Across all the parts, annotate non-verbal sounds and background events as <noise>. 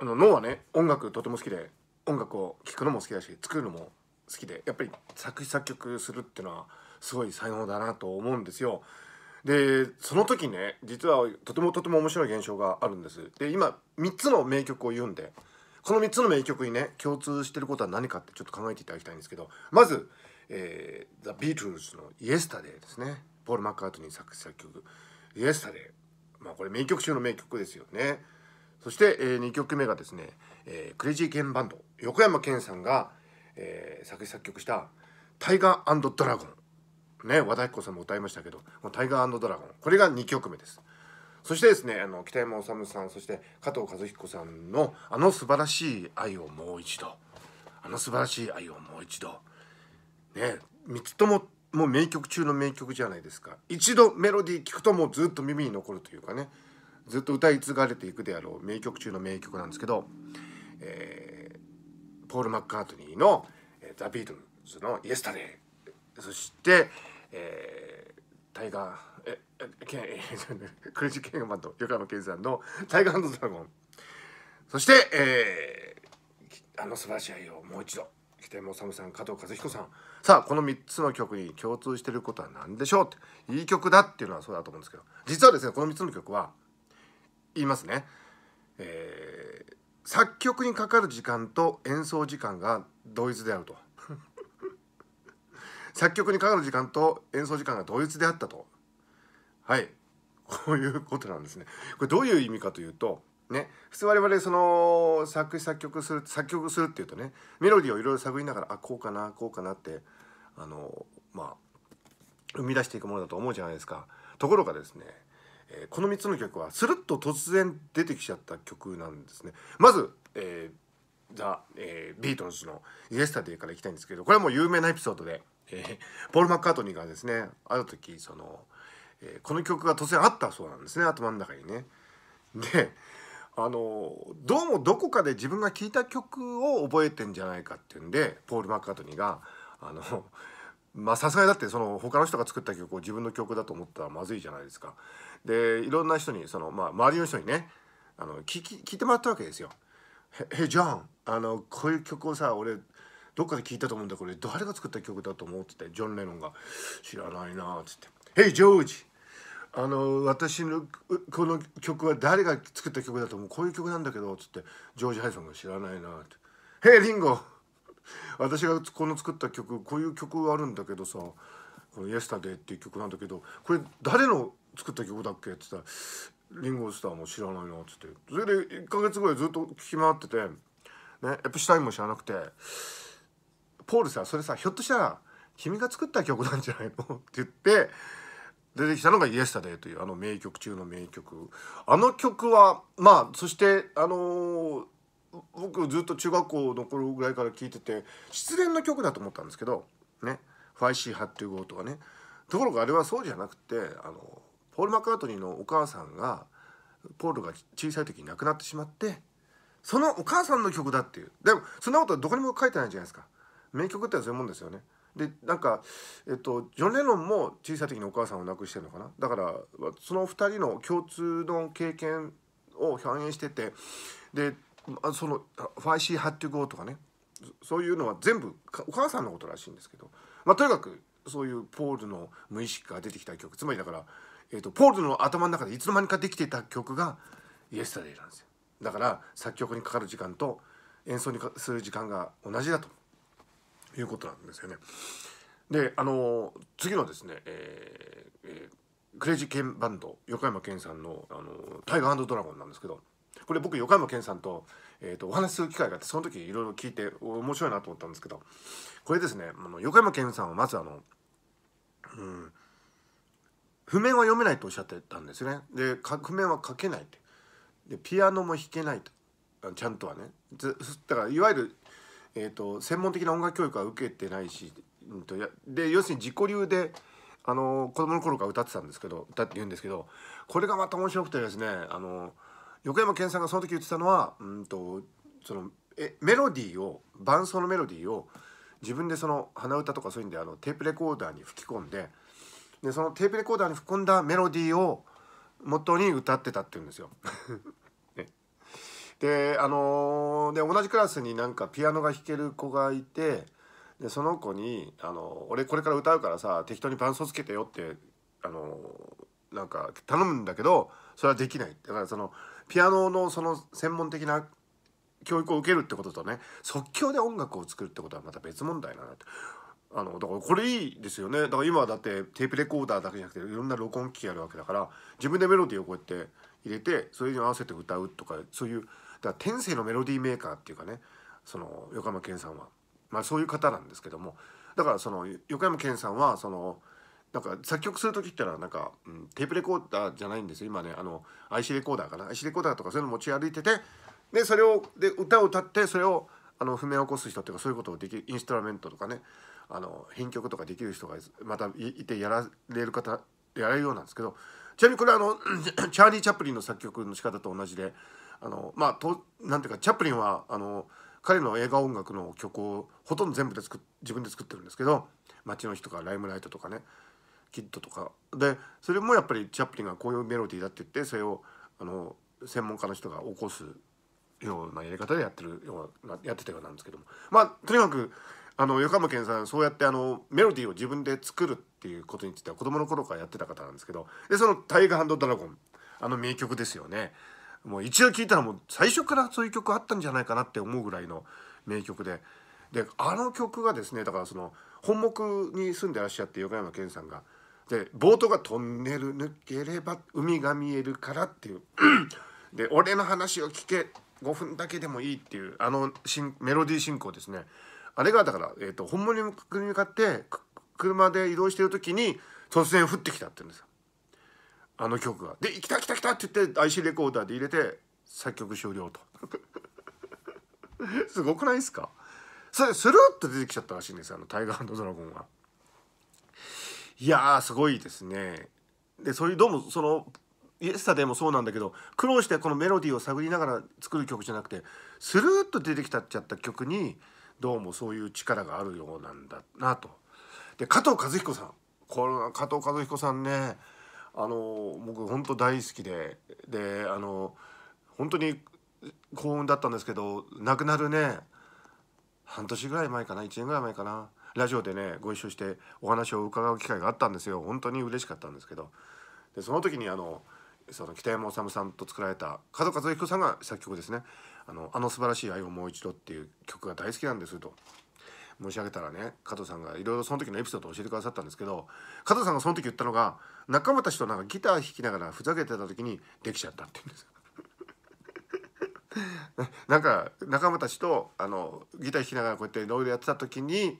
あの脳はね音楽とても好きで音楽を聴くのも好きだし作るのも好きでやっぱり作詞作曲するっていうのはすごい才能だなと思うんですよ。でその時ね実はとてもとても面白い現象があるんです。で今3つの名曲を言うんでこの3つの名曲にね共通してることは何かってちょっと考えていただきたいんですけどまず、えー、ザ・ビートルズの「イエスタデー」ですねポール・マッカートニー作詞作曲「イエスタデー」まあこれ名曲中の名曲ですよね。そして、えー、2曲目がですね、えー、クレイジーケンバンド横山健さんが、えー、作詞作曲した「タイガードラゴン」ね和田彦さんも歌いましたけど「タイガードラゴン」これが2曲目ですそしてですねあの北山治さんそして加藤和彦さんのあの素晴らしい愛をもう一度あの素晴らしい愛をもう一度ね3つとももう名曲中の名曲じゃないですか一度メロディー聴くともうずっと耳に残るというかねずっと歌い継がれていくであろう名曲中の名曲なんですけど、えー、ポール・マッカートニーの「ザ・ビートルズ」の「イエスタデイ」そして、えー、タイガークレジッケンガバンド横山健さんの「タイガードラゴン」そして、えー、あの素晴らしい愛をもう一度北山治さん加藤和彦さんさあこの3つの曲に共通してることは何でしょうっていい曲だっていうのはそうだと思うんですけど実はですねこの3つの曲は「言いますね、えー、作曲にかかる時間と演奏時間が同一であると <laughs> 作曲にかかる時間と演奏時間が同一であったとはいこういうことなんですねこれどういう意味かというとね、普通我々その作詞作曲する作曲するっていうとねメロディーをいろいろ探りながらあこうかなこうかなってあのまあ生み出していくものだと思うじゃないですかところがですねえー、この3つの曲はスルッと突然出てきちゃった曲なんですね。まず、えー、ザ・えー、ビートルズの「イエスタデ y からいきたいんですけどこれはもう有名なエピソードで、えー、ポール・マッカートニーがですねある時その、えー、この曲が突然あったそうなんですね頭の中にね。であのどうもどこかで自分が聴いた曲を覚えてんじゃないかっていうんでポール・マッカートニーがあのまあさすがにだってその他の人が作った曲を自分の曲だと思ったらまずいじゃないですか。でいろんな人にその、まあ、周りの人にねあの聞き聞いてもらったわけですよ。へへジョンあのこういう曲をさ俺どっかで聞いたと思うんだこれ誰が作った曲だと思うっててジョン・レノンが「知らないな」っつって「へ e ジョージあの私のこの曲は誰が作った曲だと思うこういう曲なんだけど」っつってジョージ・ハイソンが「知らないな」って「リンゴ <laughs> 私がこの作った曲こういう曲あるんだけどさ「この Yesterday」っていう曲なんだけどこれ誰の作った曲だっけ?」って言ったら「リンゴスターも知らないな」っつってそれで1か月ぐらいずっと聴き回ってて、ね、エプシュタインも知らなくて「ポールさそれさひょっとしたら君が作った曲なんじゃないの?」って言って出てきたのが「イエスタデーというあの名曲中の名曲あの曲はまあそしてあのー僕ずっと中学校の頃ぐらいから聴いてて失恋の曲だと思ったんですけどね「ファイシー・ハッティ・ゴー」とかねところがあれはそうじゃなくてあのポール・マッカートニーのお母さんがポールが小さい時に亡くなってしまってそのお母さんの曲だっていうでもそんなことはどこにも書いてないじゃないですか名曲ってそういうもんですよねでなんか、えっと、ジョン・レノンも小さい時にお母さんを亡くしてるのかなだからその2人の共通の経験を反映しててでその y ー・ハッテゴとかねそういうのは全部お母さんのことらしいんですけど、まあ、とにかくそういうポールの無意識が出てきた曲つまりだから、えーと、ポールの頭の中でいつの間にかできていた曲が「イエスタデイ」なんですよだから作曲にかかる時間と演奏にする時間が同じだということなんですよね。であの次のですね、えーえー、クレイジーケンバンド横山健さんのあの「タイガードラゴン」なんですけど。これ僕横山健さんと,、えー、とお話しする機会があってその時いろいろ聞いて面白いなと思ったんですけどこれですねあの横山健さんはまずあの、うん、譜面は読めないとおっしゃってたんですねで譜面は書けないってでピアノも弾けないとちゃんとはねだからいわゆる、えーと、専門的な音楽教育は受けてないし、うん、とやで要するに自己流であの子供の頃から歌ってたんですけど歌って言うんですけどこれがまた面白くてですねあの横山健さんがその時言ってたのはうんとそのえメロディーを伴奏のメロディーを自分でその鼻歌とかそういうんであのテープレコーダーに吹き込んででそのテープレコーダーに吹き込んだメロディーを元に歌ってたっていうんですよ。<laughs> であのー、で同じクラスになんかピアノが弾ける子がいてでその子に、あのー「俺これから歌うからさ適当に伴奏つけてよ」って、あのー、なんか頼むんだけどそれはできない。だからそのピアノのその専門的な教育を受けるってこととね即興で音楽を作るってことはまた別問題なってあのだからこれいいですよねだから今はだってテープレコーダーだけじゃなくていろんな録音機器あるわけだから自分でメロディーをこうやって入れてそれに合わせて歌うとかそういうだから天性のメロディーメーカーっていうかねその横山健さんは、まあ、そういう方なんですけどもだからその横山健さんはそのなんか作曲する時ってのはなんか、うん、テープレコーダーじゃないんですよ今ねあの IC レコーダーかな IC レコーダーとかそういうの持ち歩いててでそれをで歌を歌ってそれをあの譜面を起こす人っていうかそういうことをできるインストラメントとかねあの編曲とかできる人がまたいてやられる方やれるようなんですけどちなみにこれはあの <clears throat> チャーリー・チャップリンの作曲の仕方と同じであのまあとなんていうかチャップリンはあの彼の映画音楽の曲をほとんど全部で作自分で作ってるんですけど「街の日」とか「ライムライト」とかねキッドとかでそれもやっぱりチャップリンがこういうメロディーだって言ってそれをあの専門家の人が起こすようなやり方でやってるようなやってたようなんですけどもまあとにかくあの横山健さんそうやってあのメロディーを自分で作るっていうことについては子供の頃からやってた方なんですけどでその「タイガーハンドドラゴン」あの名曲ですよね。もう一応聴いたらもう最初からそういう曲あったんじゃないかなって思うぐらいの名曲でであの曲がですねだからその本木に住んでらっしゃって横山健さんが。でボートがトンネル抜ければ海が見えるからっていう <clears throat> で俺の話を聞け5分だけでもいいっていうあのメロディー進行ですねあれがだから、えーと、本物に向かって車で移動してる時に突然降ってきたって言うんですよあの曲が。で「来た来た来た」って言って IC レコーダーで入れて作曲終了と。<laughs> すごくないですかそれスルッと出てきちゃったらしいんですあのタイガードラゴンは。いやすごいですね。でそういうどうもそのイエスタでもそうなんだけど苦労してこのメロディーを探りながら作る曲じゃなくてスルーッと出てきたっちゃった曲にどうもそういう力があるようなんだなと。で加藤和彦さんこの加藤和彦さんねあの僕ほんと大好きでであの本当に幸運だったんですけど亡くなるね半年ぐらい前かな1年ぐらい前かなラジオでねご一緒してお話を伺う機会があったんですよ本当に嬉しかったんですけどでその時にあのその北山治さんと作られた角和彦さんが作曲ですね「あのあの素晴らしい愛をもう一度」っていう曲が大好きなんですと申し上げたらね加藤さんがいろいろその時のエピソードを教えてくださったんですけど加藤さんがその時言ったのが仲間たちとなんかギター弾きながらふざけてた時にできちゃったって言うんですよ。<laughs> なんか仲間たちとあのギター弾きながらこうやっていろいろやってた時に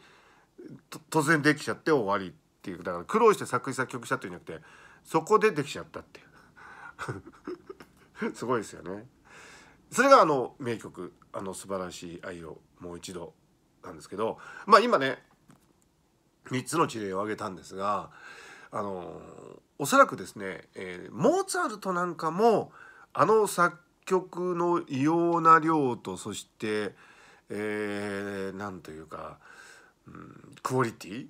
突然できちゃって終わりっていうだから苦労して作詞作曲したというんじゃなくてそこでできちゃったっていう <laughs> すごいですよね。それがあの名曲「あの素晴らしい愛をもう一度」なんですけどまあ今ね3つの事例を挙げたんですがあのおそらくですね、えー、モーツァルトなんかもあの作曲の異様な量とそして、えー、なんというかクオリティ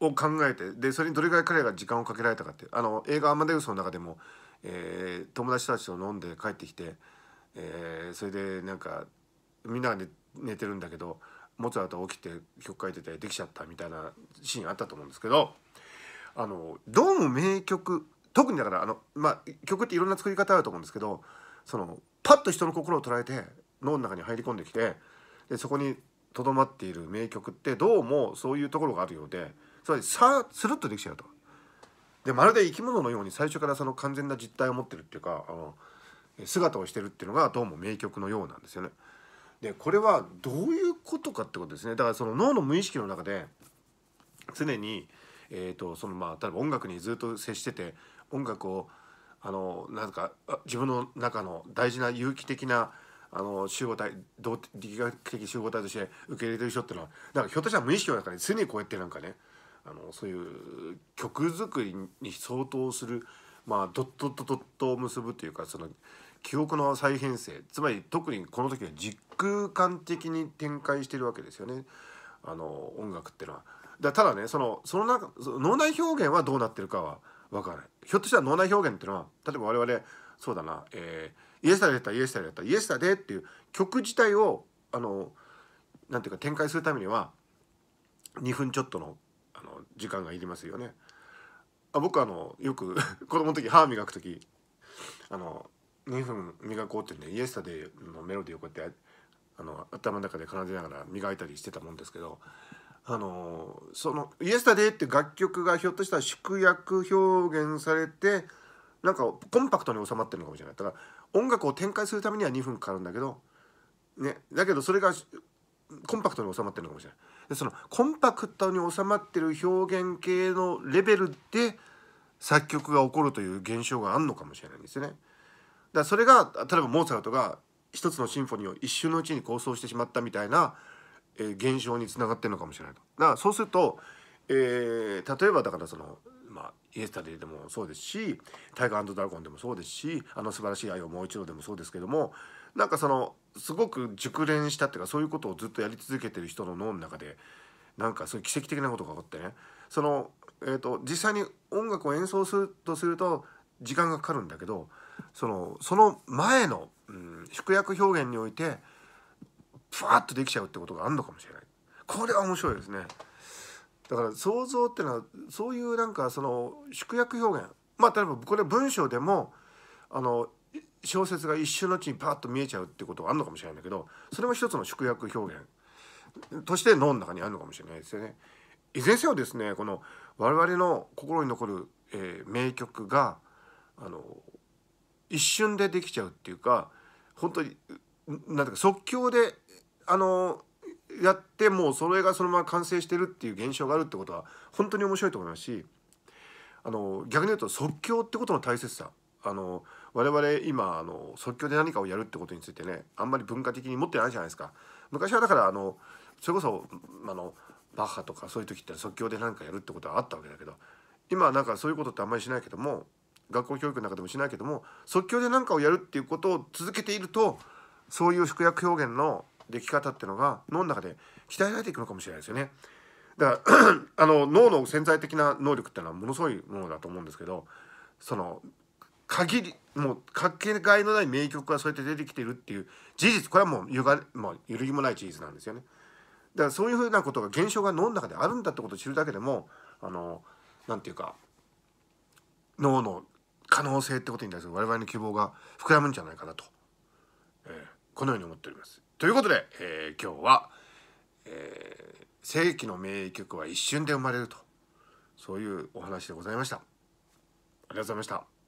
を考えてでそれにどれぐらい彼らが時間をかけられたかってあの映画「アマデウス」の中でも、えー、友達たちと飲んで帰ってきて、えー、それでなんかみんなが寝寝てるんだけどモツァルト起きて曲書いててできちゃったみたいなシーンあったと思うんですけどあのどうも名曲特にだからあの、まあ、曲っていろんな作り方あると思うんですけどそのパッと人の心を捉えて脳の中に入り込んできてでそこにとどまっている名曲ってどうもそういうところがあるようでつまりさスルッとできちゃうと。でまるで生き物のように最初からその完全な実態を持ってるっていうかあの姿をしてるっていうのがどうも名曲のようなんですよね。でこれはどういうことかってことですねだからその脳の無意識の中で常に、えーと、そのまあ例えば音楽にずっと接してて音楽をあのなんか自分の中の大事な有機的なあの集合体動力学的集合体として受け入れてる人っていうのはなんかひょっとしたら無意識の中で常にこうやってなんかねあのそういう曲作りに相当する、まあ、ドットットドットを結ぶというかその記憶の再編成つまり特にこの時は実空間的に展開してるわけですよねあの音楽っていうのは。だただねそのその中脳内表現はどうなってるかは分からない。ひょっとしたら脳内表現っていうのは例えば我々そうだな、えーイエスタデーだったイエスタだったイエスタで」っていう曲自体をあのなんていうか展開するためには2分ちょっとのあの時間がいりますよね。あ僕あのよく <laughs> 子供の時歯磨く時あの2分磨こうってねイエスタデーのメロディーをこうやってあの頭の中で奏でながら磨いたりしてたもんですけどあのその「イエスタデー」って楽曲がひょっとしたら縮約表現されてなんかコンパクトに収まってるのかもしれない。だから音楽を展開するためには2分かかるんだけど、ね、だけどそれがコンパクトに収まってるのかもしれないでそのコンパクトに収まってる表現系のレベルで作曲が起こるという現象があるのかもしれないんですよねだからそれが例えばモーツァルトが一つのシンフォニーを一瞬のうちに構想してしまったみたいな、えー、現象につながってるのかもしれないとだからそうすると、えー、例えばだからそのまあ、イエスタデイでもそうですし「タイガードラゴン」でもそうですし「あの素晴らしい愛をもう一度」でもそうですけどもなんかそのすごく熟練したっていうかそういうことをずっとやり続けてる人の脳の中でなんかそういう奇跡的なことが起こってねその、えーと、実際に音楽を演奏するとすると時間がかかるんだけどそのその前の、うん、宿約表現においてふわっとできちゃうってことがあるのかもしれない。これは面白いですね。だから想像っていうのはそういうなんかその縮約表現まあ例えばこれ文章でもあの小説が一瞬のうちにパッと見えちゃうってことがあるのかもしれないんだけどそれも一つの縮約表現として脳の中にあるのかもしれないですよね。いずれにせよですねこの我々の心に残る、えー、名曲があの一瞬でできちゃうっていうか本当になんとか即興であのやってもうそれがそのまま完成してるっていう現象があるってことは本当に面白いと思いますしあの逆に言うと即興ってことの大切さあの我々今あの即興で何かをやるってことについてねあんまり文化的に持ってないじゃないですか昔はだからあのそれこそあのバッハとかそういう時って即興で何かやるってことはあったわけだけど今はなんかそういうことってあんまりしないけども学校教育の中でもしないけども即興で何かをやるっていうことを続けているとそういう縮約表現のでき方っていうのが脳の中で鍛えられていくのかもしれないですよね。だからあの脳の潜在的な能力っていうのはものすごいものだと思うんですけどその限りもうかけがえのない名曲がそうやって出てきてるっていう事実これはもうゆが、ま揺るぎもない事実なんですよね。だからそういうふうなことが現象が脳の中であるんだってことを知るだけでもあのなんていうか脳の可能性ってことに対する我々の希望が膨らむんじゃないかなと、えー、このように思っております。ということで、えー、今日は、えー、世紀の名曲は一瞬で生まれるとそういうお話でございましたありがとうございました